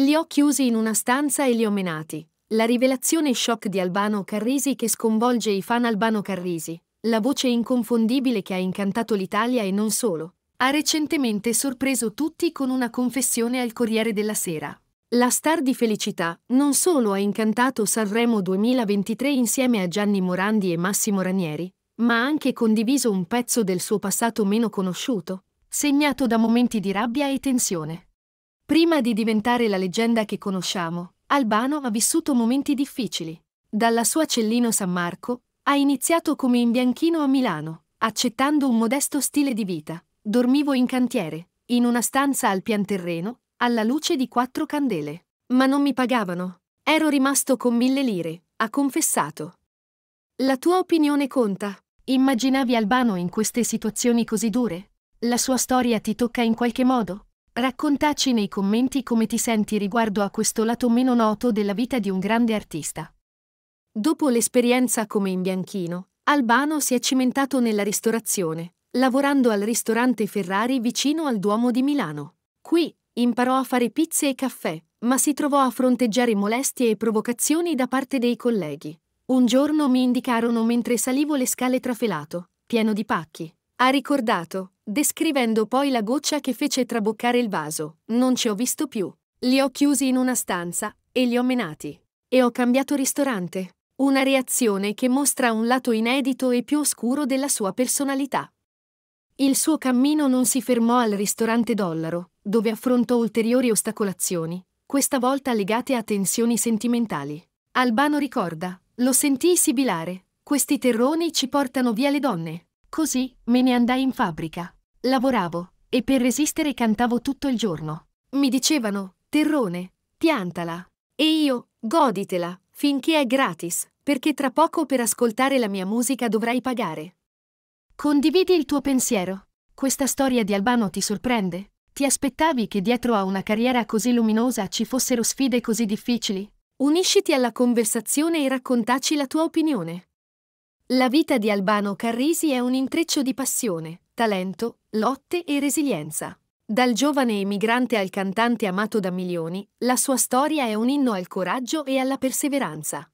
Li ho chiusi in una stanza e li ho menati. La rivelazione shock di Albano Carrisi che sconvolge i fan Albano Carrisi, la voce inconfondibile che ha incantato l'Italia e non solo, ha recentemente sorpreso tutti con una confessione al Corriere della Sera. La star di Felicità non solo ha incantato Sanremo 2023 insieme a Gianni Morandi e Massimo Ranieri, ma ha anche condiviso un pezzo del suo passato meno conosciuto, segnato da momenti di rabbia e tensione. Prima di diventare la leggenda che conosciamo, Albano ha vissuto momenti difficili. Dalla sua Cellino San Marco, ha iniziato come imbianchino a Milano, accettando un modesto stile di vita. Dormivo in cantiere, in una stanza al pianterreno, alla luce di quattro candele. Ma non mi pagavano. Ero rimasto con mille lire, ha confessato. La tua opinione conta. Immaginavi Albano in queste situazioni così dure? La sua storia ti tocca in qualche modo? Raccontaci nei commenti come ti senti riguardo a questo lato meno noto della vita di un grande artista. Dopo l'esperienza come in Bianchino, Albano si è cimentato nella ristorazione, lavorando al ristorante Ferrari vicino al Duomo di Milano. Qui imparò a fare pizze e caffè, ma si trovò a fronteggiare molestie e provocazioni da parte dei colleghi. Un giorno mi indicarono mentre salivo le scale trafelato, pieno di pacchi. Ha ricordato, descrivendo poi la goccia che fece traboccare il vaso. Non ci ho visto più. Li ho chiusi in una stanza e li ho menati. E ho cambiato ristorante. Una reazione che mostra un lato inedito e più oscuro della sua personalità. Il suo cammino non si fermò al ristorante Dollaro, dove affrontò ulteriori ostacolazioni, questa volta legate a tensioni sentimentali. Albano ricorda, lo sentii sibilare, questi terroni ci portano via le donne. Così me ne andai in fabbrica. Lavoravo e per resistere cantavo tutto il giorno. Mi dicevano, Terrone, piantala. E io, goditela, finché è gratis, perché tra poco per ascoltare la mia musica dovrai pagare. Condividi il tuo pensiero. Questa storia di Albano ti sorprende? Ti aspettavi che dietro a una carriera così luminosa ci fossero sfide così difficili? Unisciti alla conversazione e raccontaci la tua opinione. La vita di Albano Carrisi è un intreccio di passione, talento, lotte e resilienza. Dal giovane emigrante al cantante amato da milioni, la sua storia è un inno al coraggio e alla perseveranza.